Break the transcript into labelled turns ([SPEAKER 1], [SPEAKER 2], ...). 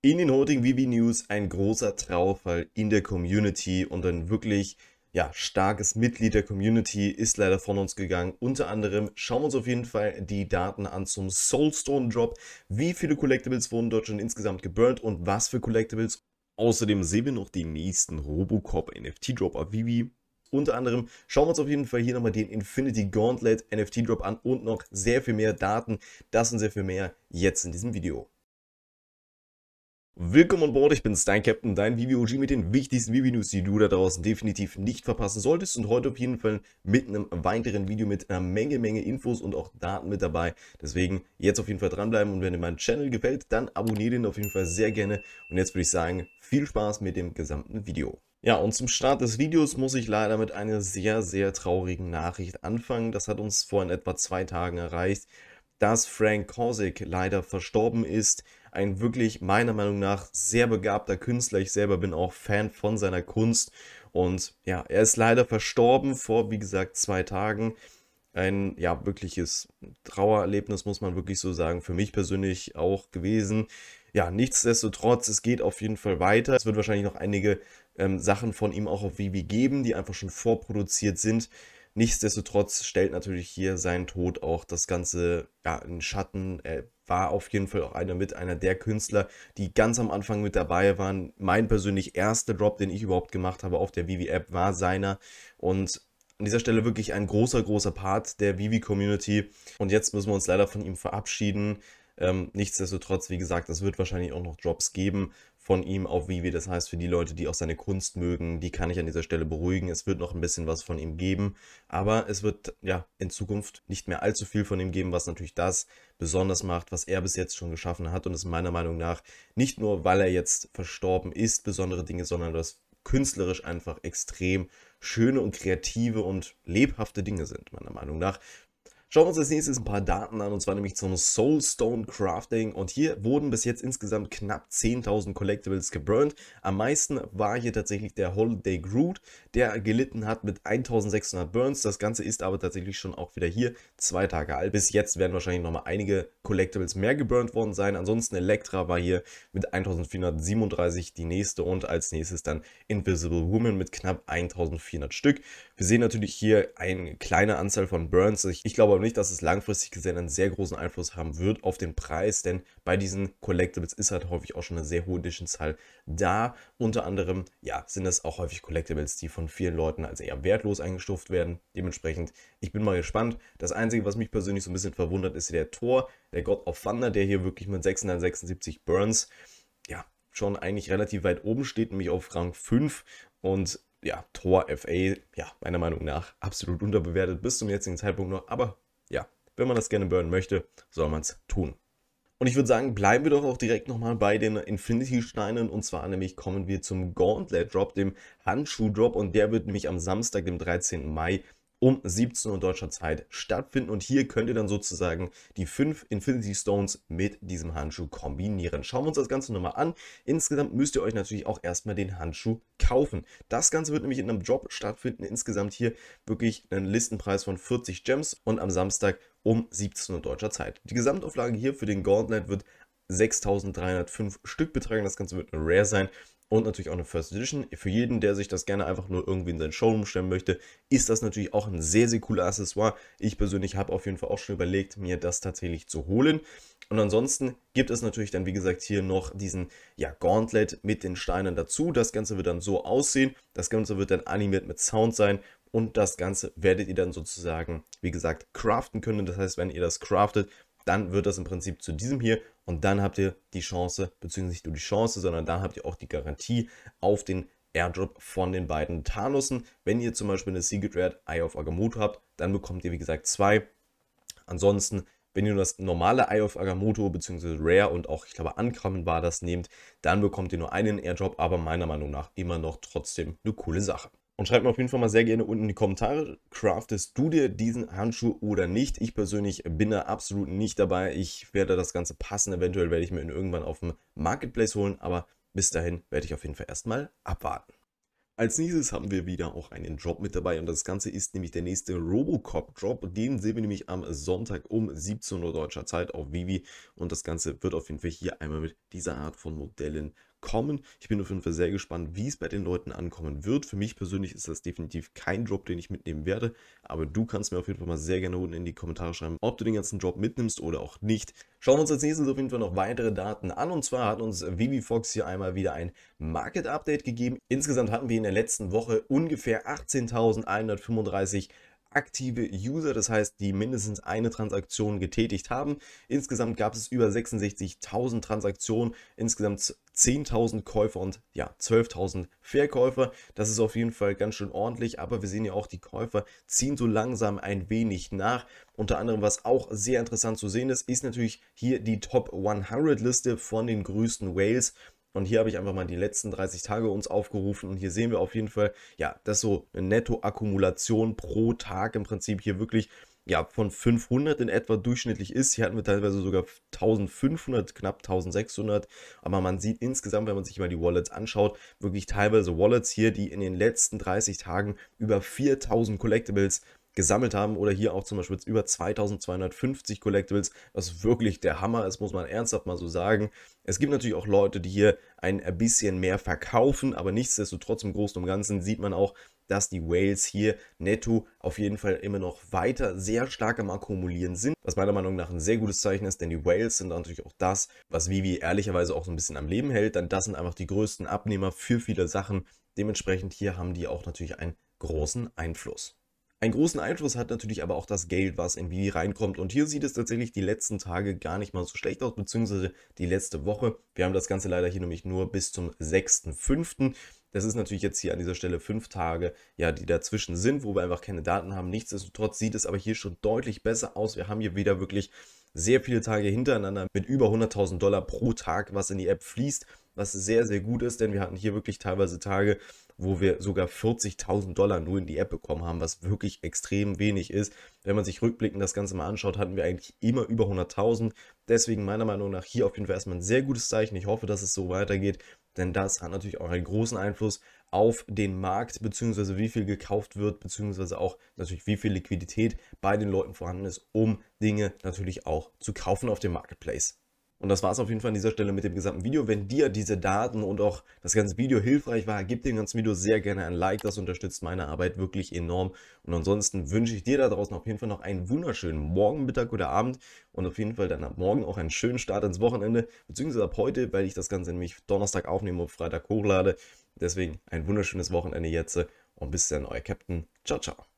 [SPEAKER 1] in den heutigen Vivi News ein großer Trauerfall in der Community und ein wirklich ja, starkes Mitglied der Community ist leider von uns gegangen. Unter anderem schauen wir uns auf jeden Fall die Daten an zum Soulstone Drop. Wie viele Collectibles wurden dort schon insgesamt geburnt und was für Collectibles? Außerdem sehen wir noch den nächsten Robocop NFT Drop auf Vivi. Unter anderem schauen wir uns auf jeden Fall hier nochmal den Infinity Gauntlet NFT Drop an und noch sehr viel mehr Daten. Das und sehr viel mehr jetzt in diesem Video. Willkommen an Bord, ich bin dein Captain, dein VBOG mit den wichtigsten VB-News, die du da draußen definitiv nicht verpassen solltest. Und heute auf jeden Fall mit einem weiteren Video mit einer Menge, Menge Infos und auch Daten mit dabei. Deswegen jetzt auf jeden Fall dranbleiben und wenn dir mein Channel gefällt, dann abonniere den auf jeden Fall sehr gerne. Und jetzt würde ich sagen, viel Spaß mit dem gesamten Video. Ja, und zum Start des Videos muss ich leider mit einer sehr, sehr traurigen Nachricht anfangen. Das hat uns vor in etwa zwei Tagen erreicht, dass Frank Korsik leider verstorben ist ein wirklich meiner Meinung nach sehr begabter Künstler. Ich selber bin auch Fan von seiner Kunst. Und ja, er ist leider verstorben vor, wie gesagt, zwei Tagen. Ein ja, wirkliches Trauererlebnis, muss man wirklich so sagen, für mich persönlich auch gewesen. Ja, nichtsdestotrotz, es geht auf jeden Fall weiter. Es wird wahrscheinlich noch einige ähm, Sachen von ihm auch auf Vivi geben, die einfach schon vorproduziert sind. Nichtsdestotrotz stellt natürlich hier sein Tod auch das Ganze ja, in Schatten. Er war auf jeden Fall auch einer mit, einer der Künstler, die ganz am Anfang mit dabei waren. Mein persönlich erster Drop, den ich überhaupt gemacht habe auf der Vivi-App, war seiner. Und an dieser Stelle wirklich ein großer, großer Part der Vivi-Community. Und jetzt müssen wir uns leider von ihm verabschieden. Ähm, nichtsdestotrotz, wie gesagt, es wird wahrscheinlich auch noch Drops geben von ihm auf Vivi. Das heißt, für die Leute, die auch seine Kunst mögen, die kann ich an dieser Stelle beruhigen. Es wird noch ein bisschen was von ihm geben, aber es wird ja in Zukunft nicht mehr allzu viel von ihm geben, was natürlich das besonders macht, was er bis jetzt schon geschaffen hat und es ist meiner Meinung nach nicht nur, weil er jetzt verstorben ist, besondere Dinge, sondern das künstlerisch einfach extrem schöne und kreative und lebhafte Dinge sind, meiner Meinung nach. Schauen wir uns als nächstes ein paar Daten an, und zwar nämlich zum Soulstone Crafting. Und hier wurden bis jetzt insgesamt knapp 10.000 Collectibles geburnt. Am meisten war hier tatsächlich der Holiday Groot, der gelitten hat mit 1.600 Burns. Das Ganze ist aber tatsächlich schon auch wieder hier zwei Tage alt. Bis jetzt werden wahrscheinlich nochmal einige Collectibles mehr geburnt worden sein. Ansonsten Elektra war hier mit 1.437 die nächste und als nächstes dann Invisible Woman mit knapp 1.400 Stück. Wir sehen natürlich hier eine kleine Anzahl von Burns. Ich, ich glaube, glaube nicht, dass es langfristig gesehen einen sehr großen Einfluss haben wird auf den Preis, denn bei diesen Collectibles ist halt häufig auch schon eine sehr hohe Edition-Zahl da. Unter anderem, ja, sind das auch häufig Collectibles, die von vielen Leuten als eher wertlos eingestuft werden. Dementsprechend, ich bin mal gespannt. Das Einzige, was mich persönlich so ein bisschen verwundert, ist der Tor, der God of Thunder, der hier wirklich mit 676 Burns, ja, schon eigentlich relativ weit oben steht, nämlich auf Rang 5 und ja, Tor FA, ja, meiner Meinung nach absolut unterbewertet bis zum jetzigen Zeitpunkt noch, aber wenn man das gerne burnen möchte, soll man es tun. Und ich würde sagen, bleiben wir doch auch direkt nochmal bei den Infinity-Steinen. Und zwar nämlich kommen wir zum Gauntlet-Drop, dem Handschuh-Drop. Und der wird nämlich am Samstag, dem 13. Mai, um 17 Uhr deutscher Zeit stattfinden. Und hier könnt ihr dann sozusagen die fünf Infinity Stones mit diesem Handschuh kombinieren. Schauen wir uns das Ganze nochmal an. Insgesamt müsst ihr euch natürlich auch erstmal den Handschuh kaufen. Das Ganze wird nämlich in einem Drop stattfinden. Insgesamt hier wirklich einen Listenpreis von 40 Gems und am Samstag um 17 Uhr deutscher Zeit. Die Gesamtauflage hier für den Gauntlet wird 6305 Stück betragen. Das Ganze wird eine Rare sein und natürlich auch eine First Edition. Für jeden, der sich das gerne einfach nur irgendwie in seinen Showroom stellen möchte, ist das natürlich auch ein sehr, sehr cooler Accessoire. Ich persönlich habe auf jeden Fall auch schon überlegt, mir das tatsächlich zu holen. Und ansonsten gibt es natürlich dann, wie gesagt, hier noch diesen ja, Gauntlet mit den Steinen dazu. Das Ganze wird dann so aussehen. Das Ganze wird dann animiert mit Sound sein und das Ganze werdet ihr dann sozusagen, wie gesagt, craften können. Das heißt, wenn ihr das craftet, dann wird das im Prinzip zu diesem hier und dann habt ihr die Chance, beziehungsweise nicht nur die Chance, sondern dann habt ihr auch die Garantie auf den Airdrop von den beiden Thanosen. Wenn ihr zum Beispiel eine Secret Rare Eye of Agamotto habt, dann bekommt ihr wie gesagt zwei. Ansonsten, wenn ihr nur das normale Eye of Agamotto beziehungsweise Rare und auch, ich glaube, Uncommon war das nehmt, dann bekommt ihr nur einen Airdrop, aber meiner Meinung nach immer noch trotzdem eine coole Sache. Und schreibt mir auf jeden Fall mal sehr gerne unten in die Kommentare, craftest du dir diesen Handschuh oder nicht? Ich persönlich bin da absolut nicht dabei. Ich werde das Ganze passen. Eventuell werde ich mir ihn irgendwann auf dem Marketplace holen, aber bis dahin werde ich auf jeden Fall erstmal abwarten. Als nächstes haben wir wieder auch einen Drop mit dabei und das Ganze ist nämlich der nächste Robocop-Drop. Den sehen wir nämlich am Sonntag um 17 Uhr deutscher Zeit auf Vivi und das Ganze wird auf jeden Fall hier einmal mit dieser Art von Modellen kommen. Ich bin auf jeden Fall sehr gespannt, wie es bei den Leuten ankommen wird. Für mich persönlich ist das definitiv kein Drop, den ich mitnehmen werde, aber du kannst mir auf jeden Fall mal sehr gerne unten in die Kommentare schreiben, ob du den ganzen Drop mitnimmst oder auch nicht. Schauen wir uns als nächstes auf jeden Fall noch weitere Daten an und zwar hat uns VivifOX hier einmal wieder ein Market Update gegeben. Insgesamt hatten wir in der letzten Woche ungefähr 18.135 aktive User, das heißt, die mindestens eine Transaktion getätigt haben. Insgesamt gab es über 66.000 Transaktionen, insgesamt 10.000 Käufer und ja, 12.000 Verkäufer. Das ist auf jeden Fall ganz schön ordentlich, aber wir sehen ja auch, die Käufer ziehen so langsam ein wenig nach. Unter anderem, was auch sehr interessant zu sehen ist, ist natürlich hier die Top 100 Liste von den größten Whales. Und hier habe ich einfach mal die letzten 30 Tage uns aufgerufen und hier sehen wir auf jeden Fall, ja, das ist so eine Nettoakkumulation pro Tag im Prinzip hier wirklich ja, von 500 in etwa durchschnittlich ist. Hier hatten wir teilweise sogar 1500, knapp 1600. Aber man sieht insgesamt, wenn man sich mal die Wallets anschaut, wirklich teilweise Wallets hier, die in den letzten 30 Tagen über 4000 Collectibles gesammelt haben oder hier auch zum Beispiel über 2250 Collectibles, was wirklich der Hammer ist, muss man ernsthaft mal so sagen. Es gibt natürlich auch Leute, die hier ein bisschen mehr verkaufen, aber nichtsdestotrotz im Großen und Ganzen sieht man auch, dass die Whales hier netto auf jeden Fall immer noch weiter sehr stark am Akkumulieren sind, was meiner Meinung nach ein sehr gutes Zeichen ist, denn die Whales sind natürlich auch das, was Vivi ehrlicherweise auch so ein bisschen am Leben hält, denn das sind einfach die größten Abnehmer für viele Sachen. Dementsprechend hier haben die auch natürlich einen großen Einfluss. Einen großen Einfluss hat natürlich aber auch das Geld, was in Vivi reinkommt. Und hier sieht es tatsächlich die letzten Tage gar nicht mal so schlecht aus, beziehungsweise die letzte Woche. Wir haben das Ganze leider hier nämlich nur bis zum 6.5. Das ist natürlich jetzt hier an dieser Stelle fünf Tage, ja, die dazwischen sind, wo wir einfach keine Daten haben. Nichtsdestotrotz sieht es aber hier schon deutlich besser aus. Wir haben hier wieder wirklich sehr viele Tage hintereinander mit über 100.000 Dollar pro Tag, was in die App fließt was sehr, sehr gut ist, denn wir hatten hier wirklich teilweise Tage, wo wir sogar 40.000 Dollar nur in die App bekommen haben, was wirklich extrem wenig ist. Wenn man sich rückblickend das Ganze mal anschaut, hatten wir eigentlich immer über 100.000. Deswegen meiner Meinung nach hier auf jeden Fall erstmal ein sehr gutes Zeichen. Ich hoffe, dass es so weitergeht, denn das hat natürlich auch einen großen Einfluss auf den Markt, beziehungsweise wie viel gekauft wird, beziehungsweise auch natürlich wie viel Liquidität bei den Leuten vorhanden ist, um Dinge natürlich auch zu kaufen auf dem Marketplace. Und das war es auf jeden Fall an dieser Stelle mit dem gesamten Video. Wenn dir diese Daten und auch das ganze Video hilfreich war, gib dem ganzen Video sehr gerne ein Like. Das unterstützt meine Arbeit wirklich enorm. Und ansonsten wünsche ich dir da draußen auf jeden Fall noch einen wunderschönen Morgen, Mittag oder Abend. Und auf jeden Fall dann ab morgen auch einen schönen Start ins Wochenende. Beziehungsweise ab heute, weil ich das Ganze nämlich Donnerstag aufnehme und Freitag hochlade. Deswegen ein wunderschönes Wochenende jetzt. Und bis dann, euer Captain. Ciao, ciao.